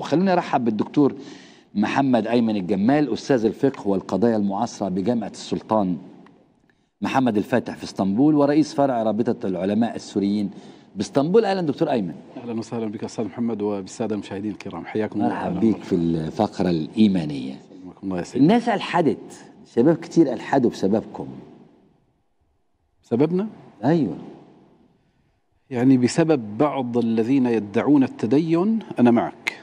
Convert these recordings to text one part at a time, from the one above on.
وخلوني ارحب بالدكتور محمد ايمن الجمال استاذ الفقه والقضايا المعاصره بجامعه السلطان محمد الفاتح في اسطنبول ورئيس فرع رابطه العلماء السوريين باسطنبول اهلا دكتور ايمن اهلا وسهلا بك استاذ محمد وبالساده المشاهدين الكرام حياكم الله مرحبا بك في الفقره الايمانيه الله يسعدك الناس الحدت شباب كتير الحدوا بسببكم سببنا ايوه يعني بسبب بعض الذين يدعون التدين انا معك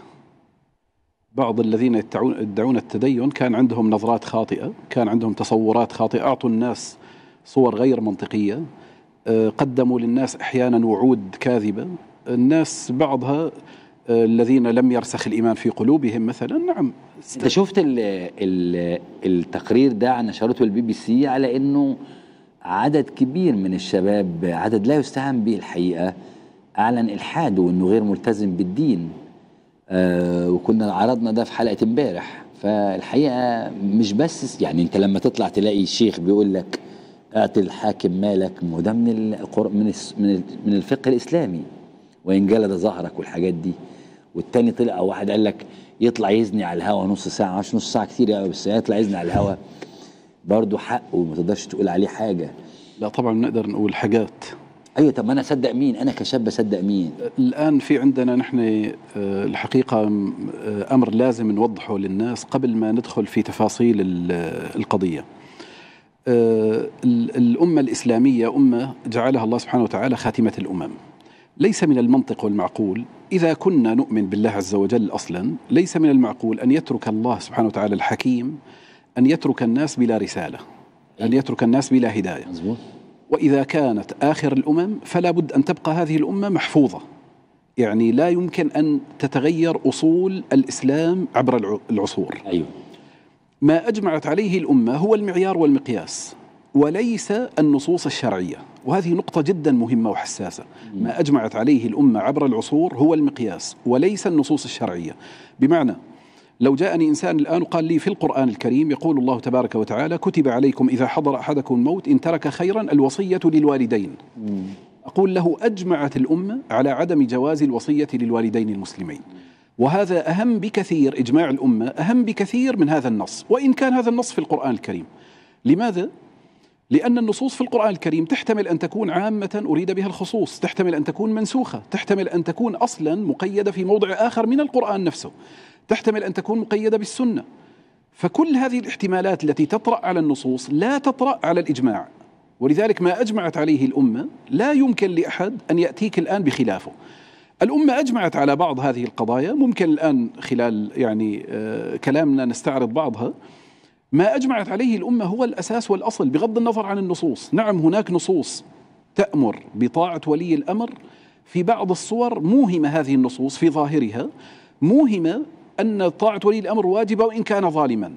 بعض الذين يدعون التدين كان عندهم نظرات خاطئه، كان عندهم تصورات خاطئه، اعطوا الناس صور غير منطقيه، آه، قدموا للناس احيانا وعود كاذبه، الناس بعضها آه، الذين لم يرسخ الايمان في قلوبهم مثلا نعم انت شفت الـ الـ التقرير ده نشرته البي بي سي على انه عدد كبير من الشباب عدد لا يستهان به الحقيقه اعلن الحاده وأنه غير ملتزم بالدين آه، وكنا عرضنا ده في حلقه امبارح فالحقيقه مش بس يعني انت لما تطلع تلاقي شيخ بيقول لك اعطي الحاكم مالك وده من من من الفقه الاسلامي وان جلد ظهرك والحاجات دي والتاني طلع واحد قال لك يطلع يزني على الهوا نص ساعه عشان نص ساعه كتير قوي بس يطلع يزني على الهوا برضه حقه وما تقدرش تقول عليه حاجه لا طبعا نقدر نقول حاجات ايوه طب ما انا اصدق مين انا كشاب اصدق مين الان في عندنا نحن آه، الحقيقه آه، امر لازم نوضحه للناس قبل ما ندخل في تفاصيل آه، القضيه الامه الاسلاميه امه جعلها الله سبحانه وتعالى خاتمه الامم ليس من المنطق والمعقول اذا كنا نؤمن بالله عز وجل اصلا ليس من المعقول ان يترك الله سبحانه وتعالى الحكيم ان يترك الناس بلا رساله ان أيوة. يترك الناس بلا هدايه مزبوط. وإذا كانت آخر الأمم فلا بد أن تبقى هذه الأمة محفوظة يعني لا يمكن أن تتغير أصول الإسلام عبر العصور أيوه. ما أجمعت عليه الأمة هو المعيار والمقياس وليس النصوص الشرعية وهذه نقطة جدا مهمة وحساسة ما أجمعت عليه الأمة عبر العصور هو المقياس وليس النصوص الشرعية بمعنى لو جاءني إنسان الآن وقال لي في القرآن الكريم يقول الله تبارك وتعالى كتب عليكم إذا حضر أحدكم الموت إن ترك خيرا الوصية للوالدين أقول له أجمعت الأمة على عدم جواز الوصية للوالدين المسلمين وهذا أهم بكثير إجماع الأمة أهم بكثير من هذا النص وإن كان هذا النص في القرآن الكريم لماذا؟ لأن النصوص في القرآن الكريم تحتمل أن تكون عامة أريد بها الخصوص تحتمل أن تكون منسوخة تحتمل أن تكون أصلا مقيدة في موضع آخر من القرآن نفسه تحتمل أن تكون مقيدة بالسنة فكل هذه الاحتمالات التي تطرأ على النصوص لا تطرأ على الإجماع ولذلك ما أجمعت عليه الأمة لا يمكن لأحد أن يأتيك الآن بخلافه الأمة أجمعت على بعض هذه القضايا ممكن الآن خلال يعني آه، كلامنا نستعرض بعضها ما أجمعت عليه الأمة هو الأساس والأصل بغض النظر عن النصوص نعم هناك نصوص تأمر بطاعة ولي الأمر في بعض الصور موهمة هذه النصوص في ظاهرها موهمة أن طاعة ولي الأمر واجبة وإن كان ظالما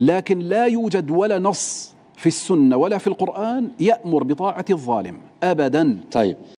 لكن لا يوجد ولا نص في السنة ولا في القرآن يأمر بطاعة الظالم أبدا طيب